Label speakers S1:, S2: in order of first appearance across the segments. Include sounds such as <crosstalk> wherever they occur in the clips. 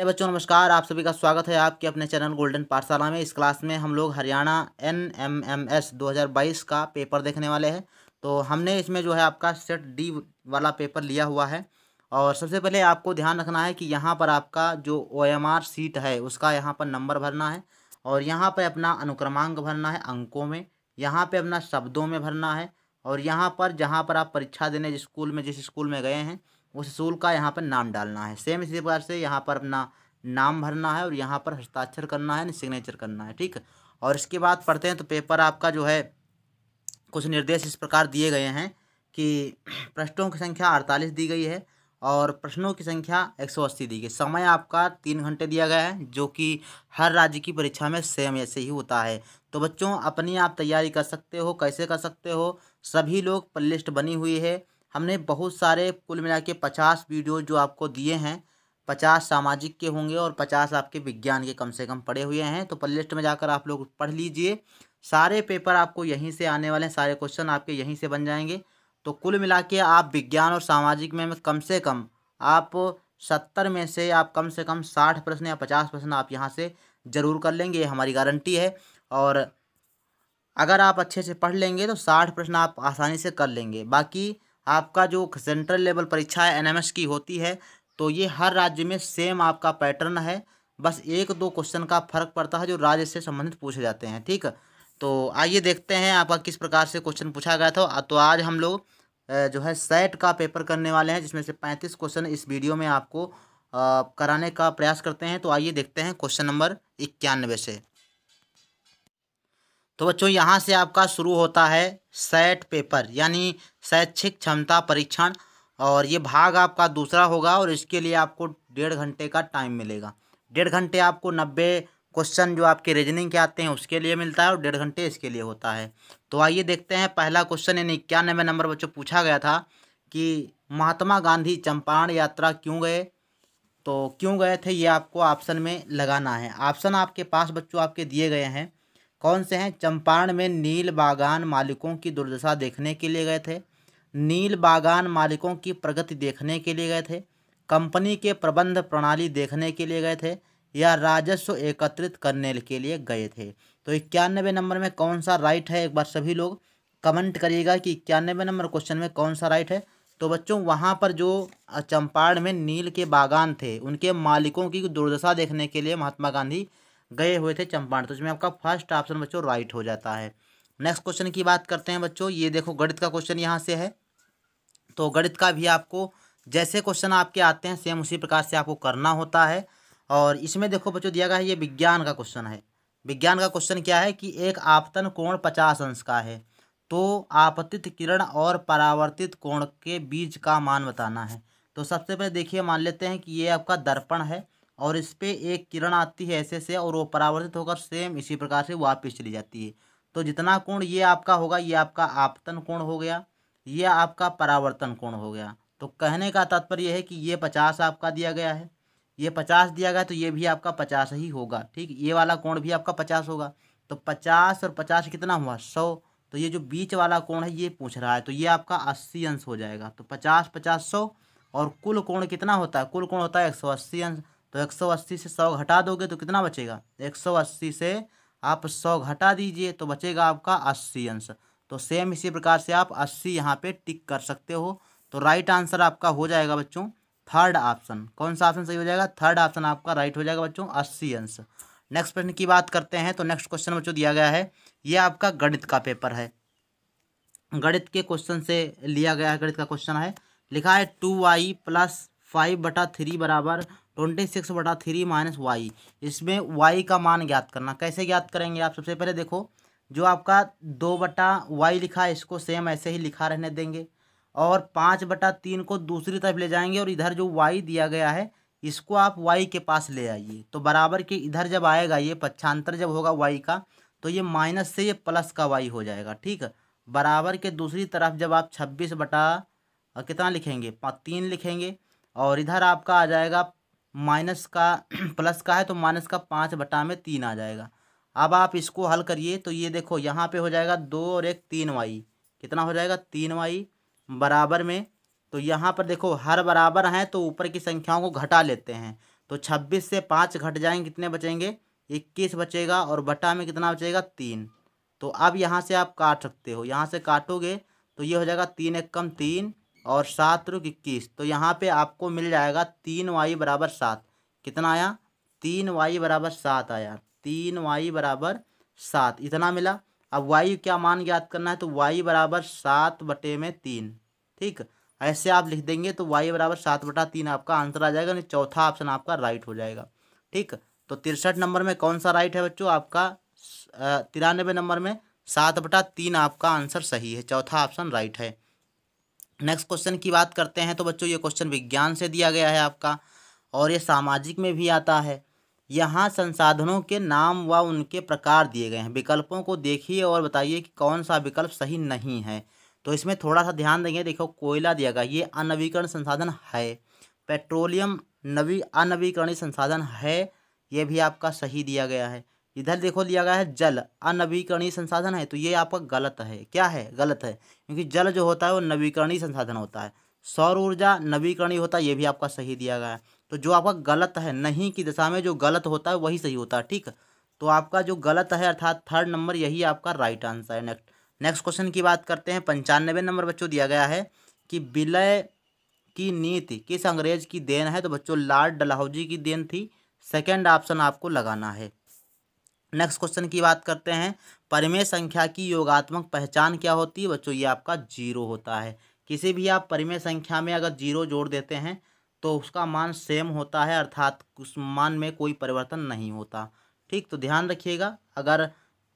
S1: अरे बच्चों नमस्कार आप सभी का स्वागत है आपके अपने चैनल गोल्डन पाठशाला में इस क्लास में हम लोग Haryana N M M S दो हज़ार बाईस का पेपर देखने वाले हैं तो हमने इसमें जो है आपका सेट डी वाला पेपर लिया हुआ है और सबसे पहले आपको ध्यान रखना है कि यहाँ पर आपका जो ओ एम आर सीट है उसका यहाँ पर नंबर भरना है और यहाँ पर अपना अनुक्रमांक भरना है अंकों में यहाँ पर अपना शब्दों में भरना है और यहाँ पर जहाँ पर आप परीक्षा देने स्कूल में जिस स्कूल में गए हैं उस असूल का यहाँ पर नाम डालना है सेम इसी प्रकार से यहाँ पर अपना नाम भरना है और यहाँ पर हस्ताक्षर करना है सिग्नेचर करना है ठीक और इसके बाद पढ़ते हैं तो पेपर आपका जो है कुछ निर्देश इस प्रकार दिए गए हैं कि <clears throat> प्रश्नों की संख्या अड़तालीस दी गई है और प्रश्नों की संख्या एक सौ अस्सी दी गई समय आपका तीन घंटे दिया गया है जो कि हर राज्य की परीक्षा में सेम ऐसे ही होता है तो बच्चों अपनी आप तैयारी कर सकते हो कैसे कर सकते हो सभी लोग लिस्ट बनी हुई है हमने बहुत सारे कुल मिला के पचास वीडियो जो आपको दिए हैं पचास सामाजिक के होंगे और पचास आपके विज्ञान के कम से कम पड़े हुए हैं तो प्लेलिस्ट में जाकर आप लोग पढ़ लीजिए सारे पेपर आपको यहीं से आने वाले हैं सारे क्वेश्चन आपके यहीं से बन जाएंगे तो कुल मिला के आप विज्ञान और सामाजिक में कम से कम आप सत्तर में से आप कम से कम साठ प्रश्न या पचास प्रश्न आप यहाँ से ज़रूर कर लेंगे ये हमारी गारंटी है और अगर आप अच्छे से पढ़ लेंगे तो साठ प्रश्न आप आसानी से कर लेंगे बाकी आपका जो सेंट्रल लेवल परीक्षा है एनएमएस की होती है तो ये हर राज्य में सेम आपका पैटर्न है बस एक दो क्वेश्चन का फर्क पड़ता है जो राज्य से संबंधित पूछे जाते हैं ठीक तो आइए देखते हैं आपका किस प्रकार से क्वेश्चन पूछा गया था तो आज हम लोग जो है सेट का पेपर करने वाले हैं जिसमें से पैंतीस क्वेश्चन इस वीडियो में आपको कराने का प्रयास करते हैं तो आइए देखते हैं क्वेश्चन नंबर इक्यानवे से तो बच्चों यहाँ से आपका शुरू होता है सेट पेपर यानी शैक्षिक क्षमता परीक्षण और ये भाग आपका दूसरा होगा और इसके लिए आपको डेढ़ घंटे का टाइम मिलेगा डेढ़ घंटे आपको नब्बे क्वेश्चन जो आपके रीजनिंग के आते हैं उसके लिए मिलता है और डेढ़ घंटे इसके लिए होता है तो आइए देखते हैं पहला क्वेश्चन यानी इक्यानवे नंबर बच्चों पूछा गया था कि महात्मा गांधी चंपारण यात्रा क्यों गए तो क्यों गए थे ये आपको ऑप्शन में लगाना है ऑप्शन आपके पास बच्चों आपके दिए गए हैं कौन से हैं चंपारण में नील बागान मालिकों की दुर्दशा देखने के लिए गए थे नील बागान मालिकों की प्रगति देखने के लिए गए थे कंपनी के प्रबंध प्रणाली देखने के लिए गए थे या राजस्व एकत्रित करने के लिए गए थे तो इक्यानवे नंबर में कौन सा राइट है एक बार सभी लोग कमेंट करिएगा कि इक्यानवे नंबर क्वेश्चन में कौन सा राइट है तो बच्चों वहाँ पर जो चंपारण में नील के बागान थे उनके मालिकों की दुर्दशा देखने के लिए महात्मा गांधी गए हुए थे चंपारण तो इसमें आपका फर्स्ट ऑप्शन बच्चों राइट हो जाता है नेक्स्ट क्वेश्चन की बात करते हैं बच्चों ये देखो गणित का क्वेश्चन यहाँ से है तो गणित का भी आपको जैसे क्वेश्चन आपके आते हैं सेम उसी प्रकार से आपको करना होता है और इसमें देखो बच्चों दिया गया है ये विज्ञान का क्वेश्चन है विज्ञान का क्वेश्चन क्या है कि एक आपतन कोण पचास अंश का है तो आपतित किरण और परावर्तित कोण के बीच का मान बताना है तो सबसे पहले देखिए मान लेते हैं कि ये आपका दर्पण है और इस पर एक किरण आती है ऐसे से और वो परावर्तित होकर सेम इसी प्रकार से वापस चली जाती है तो जितना कोण ये आपका होगा ये आपका आपतन कोण हो गया ये आपका परावर्तन कोण हो गया तो कहने का तात्पर्य यह है कि ये पचास आपका दिया गया है ये पचास दिया गया तो ये भी आपका पचास ही होगा ठीक ये वाला कोण भी आपका पचास होगा तो पचास और पचास कितना हुआ सौ तो ये जो बीच वाला कोण है ये पूछ रहा है तो ये आपका अस्सी अंश हो जाएगा तो पचास पचास सौ और कुल कोण कितना होता है कुल कोण होता है एक सौ अस्सी अंश तो 180 से 100 घटा दोगे तो कितना बचेगा 180 से आप 100 घटा दीजिए तो बचेगा आपका अस्सी अंश तो सेम इसी प्रकार से आप अस्सी यहाँ पे टिक कर सकते हो तो राइट आंसर आपका हो जाएगा बच्चों थर्ड ऑप्शन कौन सा ऑप्शन सही हो जाएगा थर्ड ऑप्शन आपका राइट हो जाएगा बच्चों अस्सी अंश नेक्स्ट प्रश्न की बात करते हैं तो नेक्स्ट क्वेश्चन बच्चों दिया गया है ये आपका गणित का पेपर है गणित के क्वेश्चन से लिया गया है गणित का क्वेश्चन है लिखा है टू वाई प्लस फाइव बटा थ्री बराबर ट्वेंटी सिक्स बटा थ्री माइनस वाई इसमें वाई का मान ज्ञात करना कैसे ज्ञात करेंगे आप सबसे पहले देखो जो आपका दो बटा वाई लिखा है इसको सेम ऐसे ही लिखा रहने देंगे और पाँच बटा तीन को दूसरी तरफ ले जाएंगे और इधर जो वाई दिया गया है इसको आप वाई के पास ले आइए तो बराबर के इधर जब आएगा ये पक्षांतर जब होगा वाई का तो ये माइनस से ये प्लस का वाई हो जाएगा ठीक बराबर के दूसरी तरफ जब आप छब्बीस बटा कितना लिखेंगे तीन लिखेंगे और इधर आपका आ जाएगा माइनस का <clears throat> प्लस का है तो माइनस का पाँच बटा में तीन आ जाएगा अब आप इसको हल करिए तो ये देखो यहाँ पे हो जाएगा दो और एक तीन वाई कितना हो जाएगा तीन वाई बराबर में तो यहाँ पर देखो हर बराबर हैं तो ऊपर की संख्याओं को घटा लेते हैं तो छब्बीस से पाँच घट जाएंगे कितने बचेंगे इक्कीस बचेगा और बटा में कितना बचेगा तीन तो अब यहाँ से आप काट सकते हो यहाँ से काटोगे तो ये हो जाएगा तीन एक कम तीन और सात रुक इक्कीस तो यहाँ पे आपको मिल जाएगा तीन वाई बराबर सात कितना आया तीन वाई बराबर सात आया तीन वाई बराबर सात इतना मिला अब वाई क्या मान ज्ञात करना है तो वाई बराबर सात बटे में तीन ठीक ऐसे आप लिख देंगे तो वाई बराबर सात बटा तीन आपका आंसर आ जाएगा चौथा ऑप्शन आपका राइट हो जाएगा ठीक तो तिरसठ नंबर में कौन सा राइट है बच्चों आपका तिरानबे नंबर में सात बटा तीन आपका आंसर सही है चौथा ऑप्शन राइट है नेक्स्ट क्वेश्चन की बात करते हैं तो बच्चों ये क्वेश्चन विज्ञान से दिया गया है आपका और ये सामाजिक में भी आता है यहाँ संसाधनों के नाम व उनके प्रकार दिए गए हैं विकल्पों को देखिए और बताइए कि कौन सा विकल्प सही नहीं है तो इसमें थोड़ा सा ध्यान देंगे देखो कोयला दिया गया ये अनवीकरण संसाधन है पेट्रोलियम नवी अनवीकरणीय संसाधन है ये भी आपका सही दिया गया है इधर देखो लिया गया है जल अनवीकरणीय संसाधन है तो ये आपका गलत है क्या है गलत है क्योंकि जल जो होता है वो नवीकरणीय संसाधन होता है सौर ऊर्जा नवीकरणीय होता है ये भी आपका सही दिया गया है तो जो आपका गलत है नहीं की दशा में जो गलत होता है वही सही होता है ठीक तो आपका जो गलत है अर्थात थर्ड नंबर यही आपका राइट आंसर है नेक्स्ट नेक्स्ट क्वेश्चन की बात करते हैं पंचानवे नंबर बच्चों दिया गया है कि विलय की नीति किस अंग्रेज की देन है तो बच्चों लॉर्ड डलहौजी की देन थी सेकेंड ऑप्शन आपको लगाना है नेक्स्ट क्वेश्चन की बात करते हैं परिमेय संख्या की योगात्मक पहचान क्या होती है बच्चों ये आपका जीरो होता है किसी भी आप परिमेय संख्या में अगर जीरो जोड़ देते हैं तो उसका मान सेम होता है अर्थात उस मान में कोई परिवर्तन नहीं होता ठीक तो ध्यान रखिएगा अगर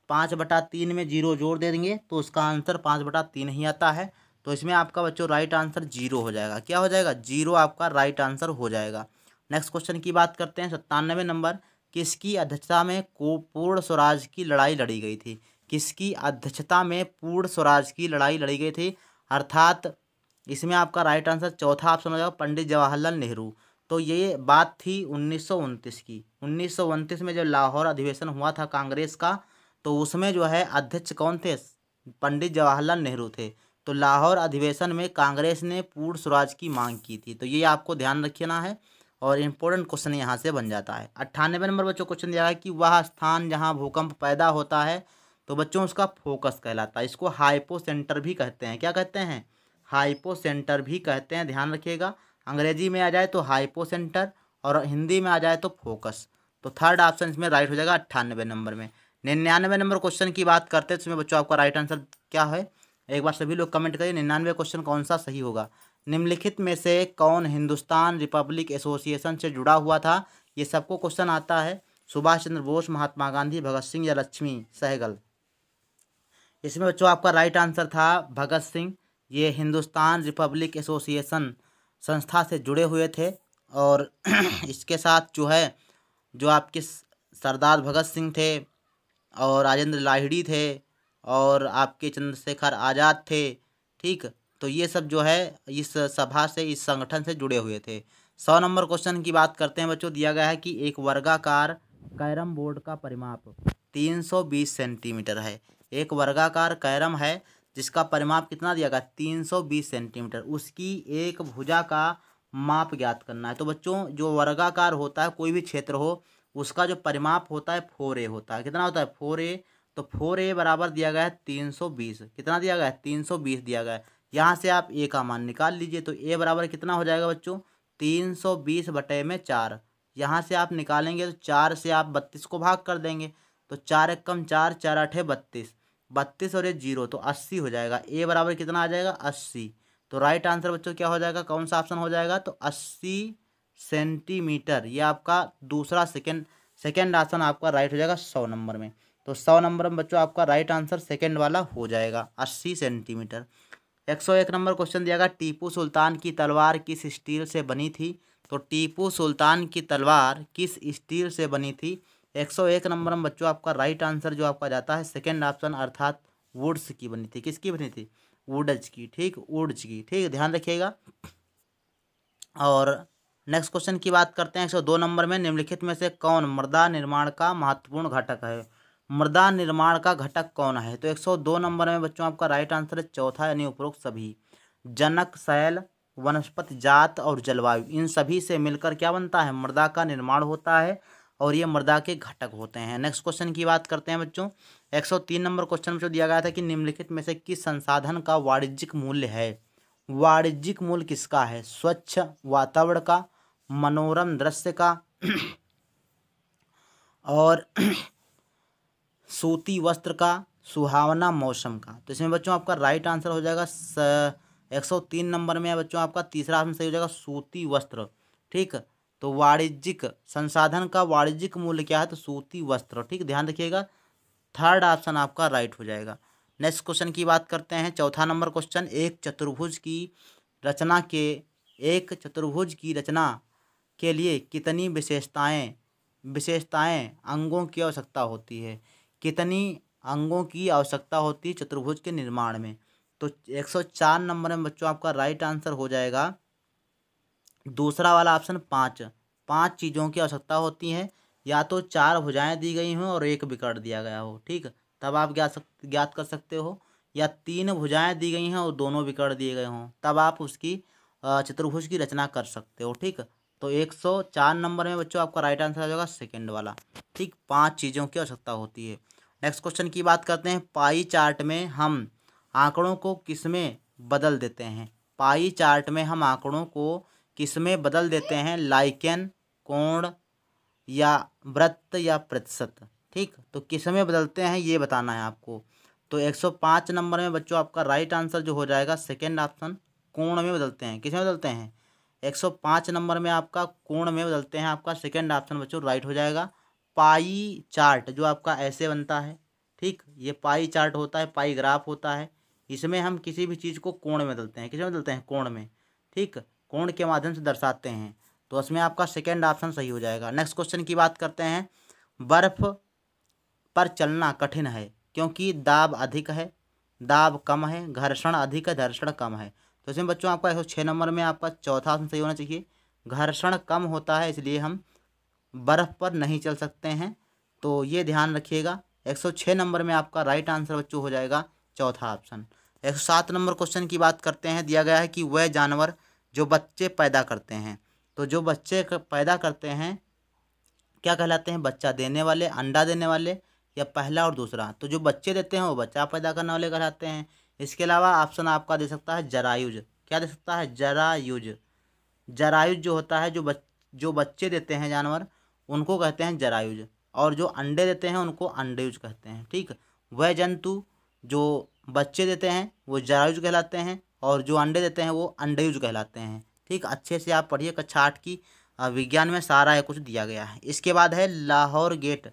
S1: पाँच बटा तीन में जीरो जोड़ दे देंगे तो उसका आंसर पाँच बटा तीन ही आता है तो इसमें आपका बच्चों राइट आंसर जीरो हो जाएगा क्या हो जाएगा जीरो आपका राइट आंसर हो जाएगा नेक्स्ट क्वेश्चन की बात करते हैं सत्तानवे नंबर किसकी अध्यक्षता में को पूर्ण स्वराज की लड़ाई लड़ी गई थी किसकी अध्यक्षता में पूर्ण स्वराज की लड़ाई लड़ी गई थी अर्थात इसमें आपका राइट आंसर चौथा ऑप्शन हो जाएगा पंडित जवाहरलाल नेहरू तो ये बात थी उन्नीस की उन्नीस में जब लाहौर अधिवेशन हुआ था कांग्रेस का तो उसमें जो है अध्यक्ष कौन थे पंडित जवाहरलाल नेहरू थे तो लाहौर अधिवेशन में कांग्रेस ने पूर्ण स्वराज की मांग की थी तो ये आपको ध्यान रखना है और इम्पोर्टेंट क्वेश्चन यहाँ से बन जाता है अट्ठानवे नंबर बच्चों क्वेश्चन दिया है कि वह स्थान जहाँ भूकंप पैदा होता है तो बच्चों उसका फोकस कहलाता है इसको हाइपो सेंटर भी कहते हैं क्या कहते हैं हाइपो सेंटर भी कहते हैं ध्यान रखिएगा अंग्रेजी में आ जाए तो हाइपो सेंटर और हिंदी में आ जाए तो फोकस तो थर्ड ऑप्शन इसमें राइट हो जाएगा अट्ठानबे नंबर में निन्यानवे नंबर क्वेश्चन की बात करते हैं तो इसमें बच्चों आपका राइट आंसर क्या है एक बार सभी लोग कमेंट करिए निन्यानवे क्वेश्चन कौन सा सही होगा निम्नलिखित में से कौन हिंदुस्तान रिपब्लिक एसोसिएशन से जुड़ा हुआ था ये सबको क्वेश्चन आता है सुभाष चंद्र बोस महात्मा गांधी भगत सिंह या लक्ष्मी सहगल इसमें बच्चों आपका राइट आंसर था भगत सिंह ये हिंदुस्तान रिपब्लिक एसोसिएशन संस्था से जुड़े हुए थे और <clears throat> इसके साथ जो है जो आपके सरदार भगत सिंह थे और राजेंद्र लाहिड़ी थे और आपके चंद्रशेखर आज़ाद थे ठीक तो ये सब जो है इस सभा से इस संगठन से जुड़े हुए थे सौ नंबर क्वेश्चन की बात करते हैं बच्चों दिया गया है कि एक वर्गाकार कैरम बोर्ड का परिमाप 320 सेंटीमीटर है एक वर्गाकार कैरम है जिसका परिमाप कितना दिया गया 320 सेंटीमीटर उसकी एक भुजा का माप ज्ञात करना है तो बच्चों जो वर्गाकार होता है कोई भी क्षेत्र हो उसका जो परिमाप होता है फोर ए होता है कितना होता है फोर ए तो फोर ए बराबर दिया गया है तीन सौ बीस कितना दिया गया है तीन सौ बीस दिया गया है यहाँ से आप ए का मान निकाल लीजिए तो ए बराबर कितना हो जाएगा बच्चों तीन सौ बीस बटे में चार यहाँ से आप निकालेंगे तो चार से आप बत्तीस को भाग कर देंगे तो चार एक कम चार चार आठे बत्तीस बत्तीस और ये जीरो तो अस्सी हो जाएगा ए बराबर कितना आ जाएगा अस्सी तो राइट आंसर बच्चों क्या हो जाएगा कौन सा ऑप्शन हो जाएगा तो अस्सी सेंटीमीटर ये आपका दूसरा सेकेंड सेकेंड ऑप्शन आपका राइट हो जाएगा सौ नंबर में तो सौ नंबर में बच्चों आपका राइट आंसर सेकेंड वाला हो जाएगा अस्सी सेंटीमीटर एक सौ एक नंबर क्वेश्चन दिया गया टीपू सुल्तान की तलवार किस स्टील से बनी थी तो टीपू सुल्तान की तलवार किस स्टील से बनी थी एक सौ एक नंबर में बच्चों आपका राइट आंसर जो आपका जाता है सेकेंड ऑप्शन अर्थात वुड्स की बनी थी किसकी बनी थी वुडज की ठीक वुड्स की ठीक ध्यान रखिएगा और नेक्स्ट क्वेश्चन की बात करते हैं एक सौ दो नंबर में निम्नलिखित में से कौन मृदा निर्माण का महत्वपूर्ण घटक है मृदा निर्माण का घटक कौन है तो 102 नंबर में बच्चों आपका राइट आंसर है चौथा यानी उपरोक्त सभी जनक शैल वनस्पति जात और जलवायु इन सभी से मिलकर क्या बनता है मृदा का निर्माण होता है और ये मृदा के घटक होते हैं नेक्स्ट क्वेश्चन की बात करते हैं बच्चों 103 नंबर क्वेश्चन जो दिया गया था कि निम्नलिखित में से किस संसाधन का वाणिज्यिक मूल्य है वाणिज्यिक मूल्य किसका है स्वच्छ वातावरण का मनोरम दृश्य का और सूती वस्त्र का सुहावना मौसम का तो इसमें बच्चों आपका राइट आंसर हो जाएगा स एक सौ तीन नंबर में बच्चों आपका तीसरा ऑप्शन सही हो जाएगा सूती वस्त्र ठीक तो वाणिज्यिक संसाधन का वाणिज्यिक मूल्य क्या है तो सूती वस्त्र ठीक ध्यान रखिएगा थर्ड ऑप्शन आपका राइट हो जाएगा नेक्स्ट क्वेश्चन की बात करते हैं चौथा नंबर क्वेश्चन एक चतुर्भुज की रचना के एक चतुर्भुज की रचना के लिए कितनी विशेषताएँ विशेषताएँ अंगों की आवश्यकता होती है कितनी अंगों की आवश्यकता होती है चतुर्भुज के निर्माण में तो 104 नंबर में बच्चों आपका राइट आंसर हो जाएगा दूसरा वाला ऑप्शन पाँच पाँच चीज़ों की आवश्यकता होती है या तो चार भुजाएँ दी गई हों और एक विकर्ण दिया गया हो ठीक तब आप ज्ञात ज्ञात कर सकते हो या तीन भुजाएं दी गई हैं और दोनों विकर्ण दिए गए हों तब आप उसकी चतुर्भुज की रचना कर सकते हो ठीक तो एक सौ चार नंबर में बच्चों आपका राइट आंसर आ जाएगा सेकेंड वाला ठीक पाँच चीज़ों की आवश्यकता होती है नेक्स्ट क्वेश्चन की बात करते हैं पाई चार्ट में हम आंकड़ों को किस में बदल देते हैं पाई चार्ट में हम आंकड़ों को किस में बदल देते हैं लाइकन कोण या व्रत या प्रतिशत ठीक तो किस में बदलते हैं ये बताना है आपको तो 105 नंबर में बच्चों आपका राइट आंसर जो हो जाएगा सेकेंड ऑप्शन कोण में बदलते हैं किस में बदलते हैं 105 नंबर में आपका कोण में बदलते हैं आपका सेकेंड ऑप्शन बच्चों राइट हो जाएगा पाई चार्ट जो आपका ऐसे बनता है ठीक ये पाई चार्ट होता है पाई ग्राफ होता है इसमें हम किसी भी चीज़ को कोण में बदलते हैं किस में बदलते हैं कोण में ठीक कोण के माध्यम से दर्शाते हैं तो इसमें आपका सेकेंड ऑप्शन सही हो जाएगा नेक्स्ट क्वेश्चन की बात करते हैं बर्फ पर चलना कठिन है क्योंकि दाब अधिक है दाब कम है घर्षण अधिक है घर्षण कम है तो इसमें बच्चों आपका एक नंबर में आपका चौथा ऑप्शन सही होना चाहिए घर्षण कम होता है इसलिए हम बर्फ़ पर नहीं चल सकते हैं तो ये ध्यान रखिएगा 106 नंबर में आपका राइट आंसर बच्चों हो जाएगा चौथा ऑप्शन 107 नंबर क्वेश्चन की बात करते हैं दिया गया है कि वह जानवर जो बच्चे पैदा करते हैं तो जो बच्चे पैदा करते हैं क्या कहलाते हैं बच्चा देने वाले अंडा देने वाले या पहला और दूसरा तो जो बच्चे देते हैं वो बच्चा पैदा करने वाले कहलाते हैं इसके अलावा ऑप्शन आपका दे सकता है जरायुज क्या दे सकता है जरायुज जरायुज जो होता है जो बच जो बच्चे देते हैं जानवर उनको कहते हैं जरायुज और जो अंडे देते हैं उनको अंडेयुज कहते हैं ठीक वह जंतु जो बच्चे देते हैं वो जरायुज कहलाते हैं और जो अंडे देते हैं वो अंडेयुज कहलाते हैं ठीक अच्छे से आप पढ़िए कक्षा आठ की विज्ञान में सारा है कुछ दिया गया है इसके बाद है लाहौर गेट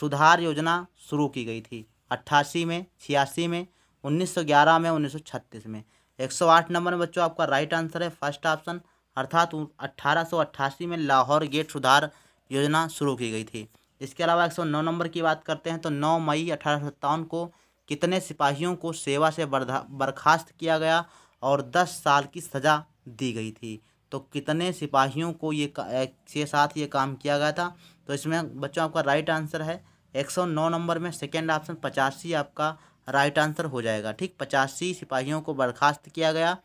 S1: सुधार योजना शुरू की गई थी अट्ठासी में छियासी में ग्यारह में छत्तीस में 108 नंबर बच्चों आपका राइट आंसर है फर्स्ट ऑप्शन अर्थात अट्ठारह में लाहौर गेट सुधार योजना शुरू की गई थी इसके अलावा एक नंबर की बात करते हैं तो नौ मई अठारह को कितने सिपाहियों को सेवा से बर्खास्त किया गया और दस साल की सज़ा दी गई थी तो कितने सिपाहियों को ये के साथ ये काम किया गया था तो इसमें बच्चों आपका राइट आंसर है 109 नंबर में सेकेंड ऑप्शन पचासी आपका राइट आंसर हो जाएगा ठीक पचासी सिपाहियों को बर्खास्त किया गया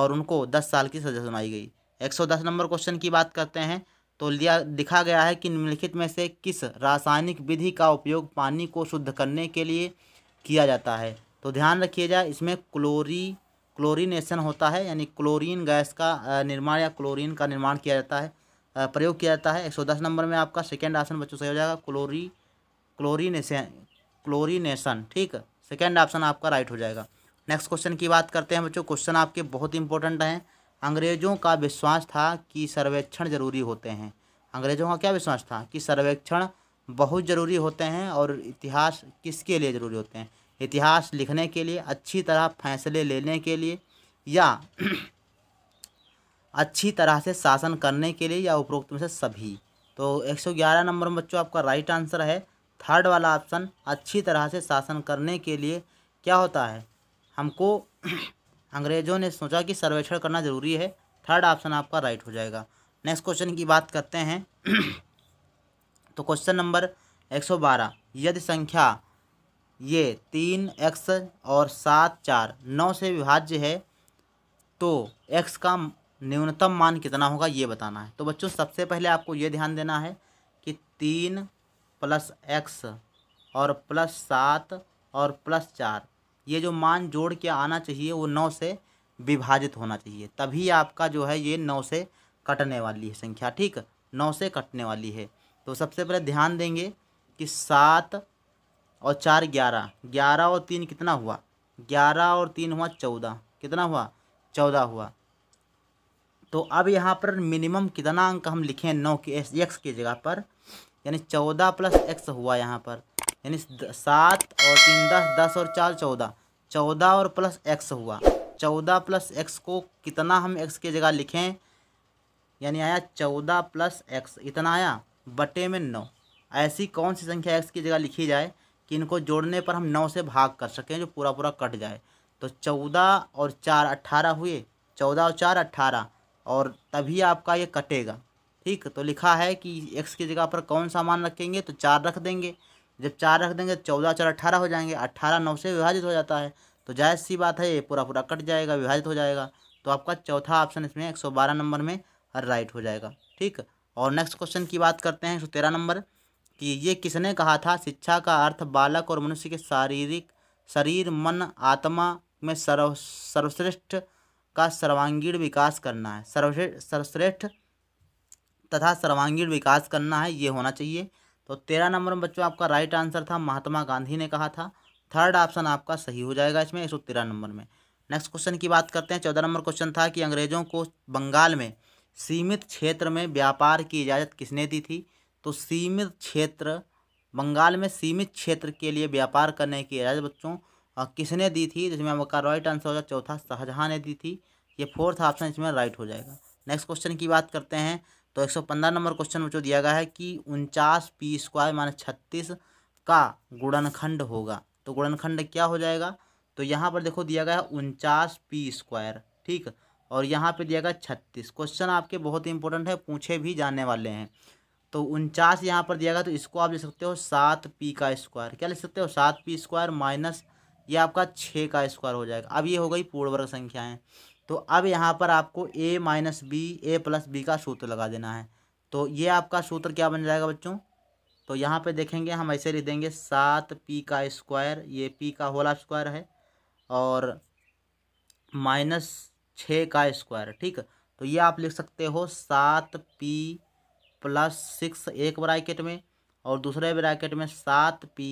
S1: और उनको दस साल की सज़ा सुनाई गई एक सौ दस नंबर क्वेश्चन की बात करते हैं तो लिया दिखा गया है कि निम्नलिखित में से किस रासायनिक विधि का उपयोग पानी को शुद्ध करने के लिए किया जाता है तो ध्यान रखिए जाए इसमें क्लोरी क्लोरीनेशन होता है यानी क्लोरीन गैस का निर्माण या क्लोरीन का निर्माण किया जाता है प्रयोग किया जाता है एक सौ दस नंबर में आपका सेकेंड ऑप्शन बच्चों सही हो जाएगा क्लोरी क्लोरीनेशन क्लोरीनेशन ठीक सेकेंड ऑप्शन आपका राइट हो जाएगा नेक्स्ट क्वेश्चन की बात करते हैं बच्चों क्वेश्चन आपके बहुत इंपॉर्टेंट हैं अंग्रेज़ों का विश्वास था कि सर्वेक्षण ज़रूरी होते हैं अंग्रेज़ों का क्या विश्वास था कि सर्वेक्षण बहुत ज़रूरी होते हैं और इतिहास किसके लिए ज़रूरी होते हैं इतिहास लिखने के लिए अच्छी तरह फैसले लेने के लिए या <clears throat> अच्छी तरह से शासन करने के लिए या उपरोक्त में से सभी तो 111 नंबर बच्चों आपका राइट आंसर है थर्ड वाला ऑप्शन अच्छी तरह से शासन करने के लिए क्या होता है हमको <clears throat> अंग्रेजों ने सोचा कि सर्वेक्षण करना जरूरी है थर्ड ऑप्शन आपका राइट हो जाएगा नेक्स्ट क्वेश्चन की बात करते हैं <clears throat> तो क्वेश्चन नंबर एक सौ बारह यदि संख्या ये तीन एक्स और सात चार नौ से विभाज्य है तो एक्स का न्यूनतम मान कितना होगा ये बताना है तो बच्चों सबसे पहले आपको ये ध्यान देना है कि तीन प्लस एक्स और प्लस सात और प्लस चार ये जो मान जोड़ के आना चाहिए वो नौ से विभाजित होना चाहिए तभी आपका जो है ये नौ से कटने वाली है संख्या ठीक नौ से कटने वाली है तो सबसे पहले ध्यान देंगे कि सात और चार ग्यारह ग्यारह और तीन कितना हुआ ग्यारह और तीन हुआ चौदह कितना हुआ चौदह हुआ तो अब यहाँ पर मिनिमम कितना अंक हम लिखें नौ के एक्स की जगह पर यानी चौदह प्लस एक्स हुआ यहाँ पर यानी सात और तीन दस दस और चार चौदह चौदह और प्लस एक्स हुआ चौदह प्लस एक्स को कितना हम एक्स की जगह लिखें यानी आया चौदह प्लस एक्स इतना आया बटे में नौ ऐसी कौन सी संख्या एक्स की जगह लिखी जाए कि इनको जोड़ने पर हम नौ से भाग कर सकें जो पूरा पूरा कट जाए तो चौदह और चार अट्ठारह हुए चौदह और चार अट्ठारह और तभी आपका ये कटेगा ठीक तो लिखा है कि एक्स की जगह पर कौन सा मान रखेंगे तो चार रख देंगे जब चार रख देंगे चौदह चार अट्ठारह हो जाएंगे अट्ठारह नौ से विभाजित हो जाता है तो जायज़ सी बात है ये पूरा पूरा कट जाएगा विभाजित हो जाएगा तो आपका चौथा ऑप्शन इसमें एक सौ बारह नंबर में राइट हो जाएगा ठीक और नेक्स्ट क्वेश्चन की बात करते हैं एक सौ तेरह नंबर कि ये किसने कहा था शिक्षा का अर्थ बालक और मनुष्य के शारीरिक शरीर मन आत्मा में सर्व सर्वश्रेष्ठ का सर्वांगीण विकास करना है सर्वश्रेष्ठ सर्वश्रेष्ठ तथा सर्वांगीण विकास करना है ये होना चाहिए तो तेरह नंबर में बच्चों आपका राइट आंसर था महात्मा गांधी ने कहा था थर्ड ऑप्शन आपका सही हो जाएगा इसमें एक तेरह नंबर में नेक्स्ट क्वेश्चन की बात करते हैं चौदह नंबर क्वेश्चन था कि अंग्रेजों को बंगाल में सीमित क्षेत्र में व्यापार की इजाज़त किसने दी थी तो सीमित क्षेत्र बंगाल में सीमित क्षेत्र के लिए व्यापार करने की इजाज़त बच्चों किसने दी थी जिसमें आपका राइट आंसर हो जाएगा चौथा शाहजहाँ ने दी थी ये फोर्थ ऑप्शन इसमें राइट हो जाएगा नेक्स्ट क्वेश्चन की बात करते हैं तो एक सौ पंद्रह नंबर क्वेश्चन में जो दिया गया है कि उनचास पी स्क्वायर माने छत्तीस का गुणनखंड होगा तो गुणनखंड क्या हो जाएगा तो यहाँ पर देखो दिया गया है उनचास पी स्क्वायर ठीक और यहाँ पे दिया गया छत्तीस क्वेश्चन आपके बहुत ही इंपॉर्टेंट है पूछे भी जाने वाले हैं तो उनचास यहाँ पर दिया गया तो इसको आप लिख सकते हो सात पी का स्क्वायर क्या लिख सकते हो सात पी स्क्वायर माइनस ये आपका छः का स्क्वायर हो जाएगा अब ये हो गई वर्ग संख्याएँ तो अब यहाँ पर आपको A minus B A plus B का सूत्र लगा देना है तो ये आपका सूत्र क्या बन जाएगा बच्चों तो यहाँ पे देखेंगे हम ऐसे लिख देंगे सात पी का स्क्वायर ये पी का होला स्क्वायर है और माइनस छः का स्क्वायर ठीक तो ये आप लिख सकते हो सात पी प्लस सिक्स एक ब्राइकेट में और दूसरे ब्राइकेट में सात पी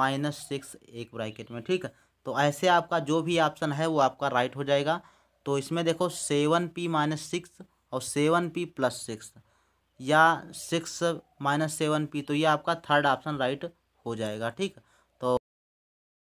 S1: माइनस सिक्स एक ब्राइकेट में ठीक तो ऐसे आपका जो भी ऑप्शन है वो आपका राइट हो जाएगा तो इसमें देखो सेवन पी माइनस सिक्स और सेवन पी प्लस सिक्स या सिक्स माइनस सेवन पी तो ये आपका थर्ड ऑप्शन राइट हो जाएगा ठीक है